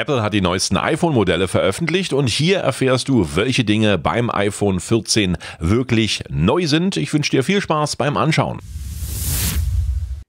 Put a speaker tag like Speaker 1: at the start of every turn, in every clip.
Speaker 1: Apple hat die neuesten iPhone-Modelle veröffentlicht und hier erfährst du, welche Dinge beim iPhone 14 wirklich neu sind. Ich wünsche dir viel Spaß beim Anschauen.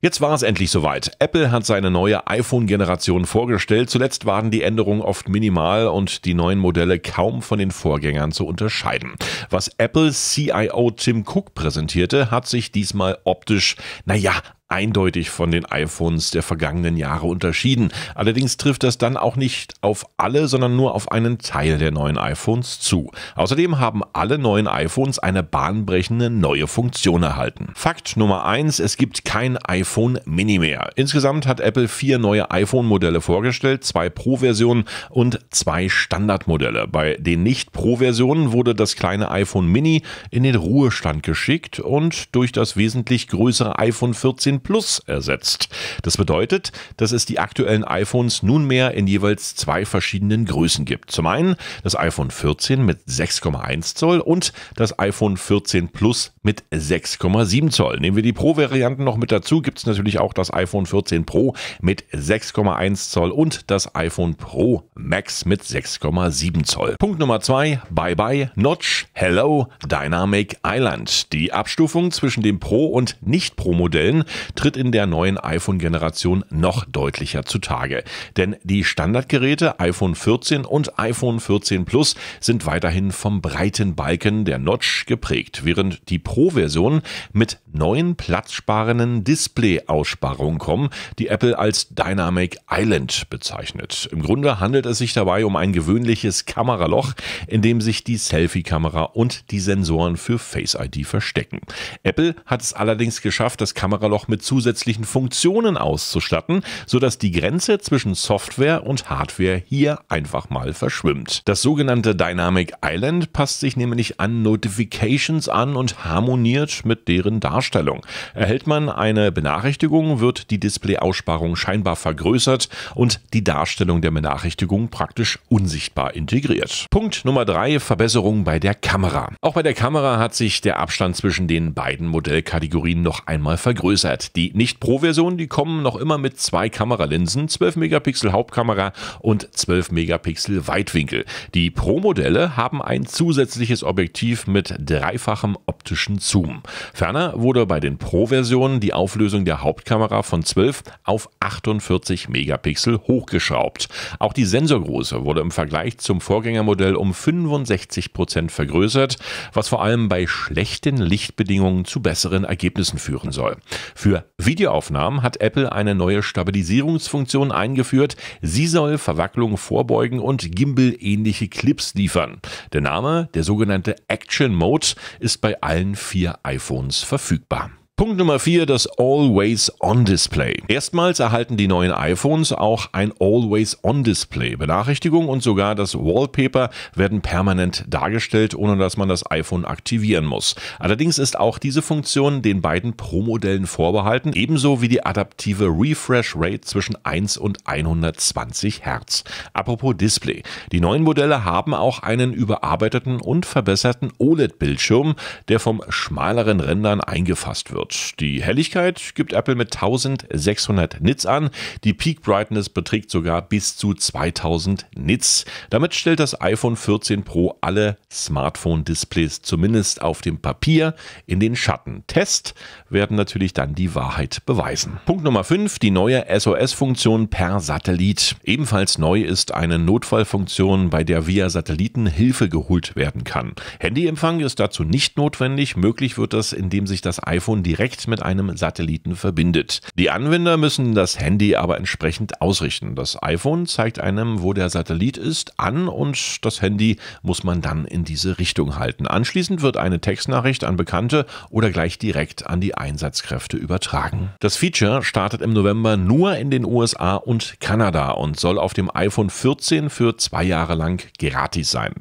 Speaker 1: Jetzt war es endlich soweit. Apple hat seine neue iPhone-Generation vorgestellt. Zuletzt waren die Änderungen oft minimal und die neuen Modelle kaum von den Vorgängern zu unterscheiden. Was Apple CIO Tim Cook präsentierte, hat sich diesmal optisch, naja, eindeutig von den iPhones der vergangenen Jahre unterschieden. Allerdings trifft das dann auch nicht auf alle, sondern nur auf einen Teil der neuen iPhones zu. Außerdem haben alle neuen iPhones eine bahnbrechende neue Funktion erhalten. Fakt Nummer eins: es gibt kein iPhone Mini mehr. Insgesamt hat Apple vier neue iPhone-Modelle vorgestellt, zwei Pro-Versionen und zwei Standardmodelle. Bei den Nicht-Pro-Versionen wurde das kleine iPhone Mini in den Ruhestand geschickt und durch das wesentlich größere iPhone 14 Plus ersetzt. Das bedeutet, dass es die aktuellen iPhones nunmehr in jeweils zwei verschiedenen Größen gibt. Zum einen das iPhone 14 mit 6,1 Zoll und das iPhone 14 Plus mit 6,7 Zoll. Nehmen wir die Pro-Varianten noch mit dazu, gibt es natürlich auch das iPhone 14 Pro mit 6,1 Zoll und das iPhone Pro Max mit 6,7 Zoll. Punkt Nummer 2, Bye Bye Notch Hello Dynamic Island. Die Abstufung zwischen den Pro- und Nicht-Pro-Modellen tritt in der neuen iPhone-Generation noch deutlicher zutage. Denn die Standardgeräte iPhone 14 und iPhone 14 Plus sind weiterhin vom breiten Balken der Notch geprägt, während die Pro-Version mit neuen platzsparenden Display-Aussparungen kommen, die Apple als Dynamic Island bezeichnet. Im Grunde handelt es sich dabei um ein gewöhnliches Kameraloch, in dem sich die Selfie-Kamera und die Sensoren für Face ID verstecken. Apple hat es allerdings geschafft, das Kameraloch mit mit zusätzlichen Funktionen auszustatten, sodass die Grenze zwischen Software und Hardware hier einfach mal verschwimmt. Das sogenannte Dynamic Island passt sich nämlich an Notifications an und harmoniert mit deren Darstellung. Erhält man eine Benachrichtigung, wird die Display-Aussparung scheinbar vergrößert und die Darstellung der Benachrichtigung praktisch unsichtbar integriert. Punkt Nummer 3, Verbesserung bei der Kamera. Auch bei der Kamera hat sich der Abstand zwischen den beiden Modellkategorien noch einmal vergrößert. Die nicht pro versionen die kommen noch immer mit zwei Kameralinsen, 12 Megapixel Hauptkamera und 12 Megapixel Weitwinkel. Die Pro-Modelle haben ein zusätzliches Objektiv mit dreifachem optischen Zoom. Ferner wurde bei den Pro-Versionen die Auflösung der Hauptkamera von 12 auf 48 Megapixel hochgeschraubt. Auch die Sensorgröße wurde im Vergleich zum Vorgängermodell um 65 Prozent vergrößert, was vor allem bei schlechten Lichtbedingungen zu besseren Ergebnissen führen soll. Für für Videoaufnahmen hat Apple eine neue Stabilisierungsfunktion eingeführt. Sie soll Verwacklung vorbeugen und Gimbal-ähnliche Clips liefern. Der Name, der sogenannte Action Mode, ist bei allen vier iPhones verfügbar. Punkt Nummer 4, das Always-On-Display. Erstmals erhalten die neuen iPhones auch ein Always-On-Display. Benachrichtigungen und sogar das Wallpaper werden permanent dargestellt, ohne dass man das iPhone aktivieren muss. Allerdings ist auch diese Funktion den beiden Pro-Modellen vorbehalten, ebenso wie die adaptive Refresh-Rate zwischen 1 und 120 Hertz. Apropos Display. Die neuen Modelle haben auch einen überarbeiteten und verbesserten OLED-Bildschirm, der vom schmaleren Rändern eingefasst wird. Notch. Die Helligkeit gibt Apple mit 1600 Nits an. Die Peak Brightness beträgt sogar bis zu 2000 Nits. Damit stellt das iPhone 14 Pro alle Smartphone-Displays zumindest auf dem Papier in den Schatten. Test werden natürlich dann die Wahrheit beweisen. Punkt Nummer 5, die neue SOS-Funktion per Satellit. Ebenfalls neu ist eine Notfallfunktion, bei der via Satelliten Hilfe geholt werden kann. Handyempfang ist dazu nicht notwendig. Möglich wird das, indem sich das iPhone die direkt mit einem Satelliten verbindet. Die Anwender müssen das Handy aber entsprechend ausrichten. Das iPhone zeigt einem, wo der Satellit ist, an und das Handy muss man dann in diese Richtung halten. Anschließend wird eine Textnachricht an Bekannte oder gleich direkt an die Einsatzkräfte übertragen. Das Feature startet im November nur in den USA und Kanada und soll auf dem iPhone 14 für zwei Jahre lang gratis sein.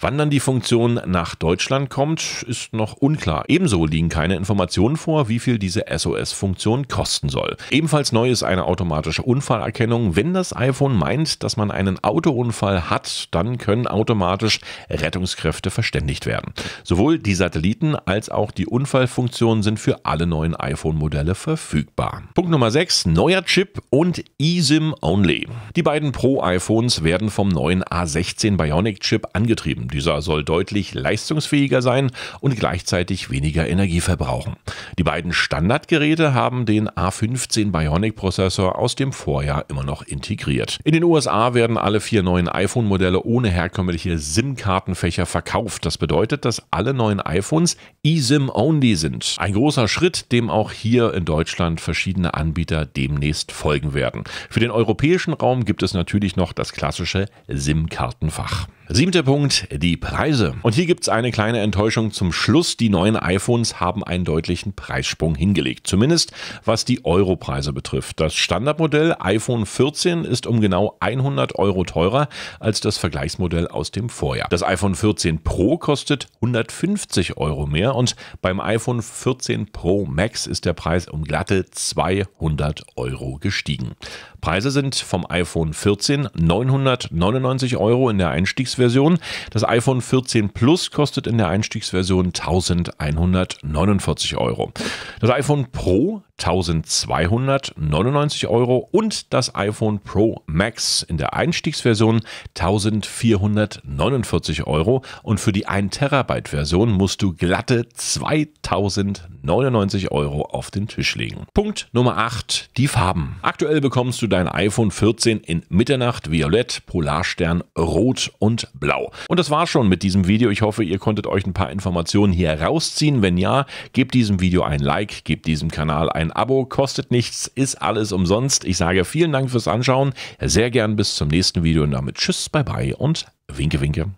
Speaker 1: Wann dann die Funktion nach Deutschland kommt, ist noch unklar. Ebenso liegen keine Informationen vor, vor, wie viel diese SOS-Funktion kosten soll. Ebenfalls neu ist eine automatische Unfallerkennung. Wenn das iPhone meint, dass man einen Autounfall hat, dann können automatisch Rettungskräfte verständigt werden. Sowohl die Satelliten als auch die Unfallfunktion sind für alle neuen iPhone-Modelle verfügbar. Punkt Nummer 6, neuer Chip und eSIM Only. Die beiden Pro-iPhones werden vom neuen A16 Bionic-Chip angetrieben. Dieser soll deutlich leistungsfähiger sein und gleichzeitig weniger Energie verbrauchen. Die die beiden Standardgeräte haben den A15 Bionic Prozessor aus dem Vorjahr immer noch integriert. In den USA werden alle vier neuen iPhone-Modelle ohne herkömmliche SIM-Kartenfächer verkauft. Das bedeutet, dass alle neuen iPhones eSIM-only sind. Ein großer Schritt, dem auch hier in Deutschland verschiedene Anbieter demnächst folgen werden. Für den europäischen Raum gibt es natürlich noch das klassische SIM-Kartenfach. Siebter Punkt, die Preise. Und hier gibt es eine kleine Enttäuschung zum Schluss. Die neuen iPhones haben einen deutlichen Preissprung hingelegt, zumindest was die Europreise betrifft. Das Standardmodell iPhone 14 ist um genau 100 Euro teurer als das Vergleichsmodell aus dem Vorjahr. Das iPhone 14 Pro kostet 150 Euro mehr und beim iPhone 14 Pro Max ist der Preis um glatte 200 Euro gestiegen. Preise sind vom iPhone 14 999 Euro in der Einstiegsversion. Das iPhone 14 Plus kostet in der Einstiegsversion 1149 Euro. Das iPhone Pro 1299 Euro und das iPhone Pro Max in der Einstiegsversion 1449 Euro und für die 1 tb Version musst du glatte 2099 Euro auf den Tisch legen. Punkt Nummer 8, die Farben. Aktuell bekommst du dein iPhone 14 in Mitternacht, Violett, Polarstern, Rot und Blau. Und das war's schon mit diesem Video. Ich hoffe, ihr konntet euch ein paar Informationen hier rausziehen. Wenn ja, gebt diesem Video ein Like, gebt diesem Kanal ein ein Abo, kostet nichts, ist alles umsonst. Ich sage vielen Dank fürs Anschauen, sehr gern bis zum nächsten Video und damit Tschüss, bye bye und winke, winke.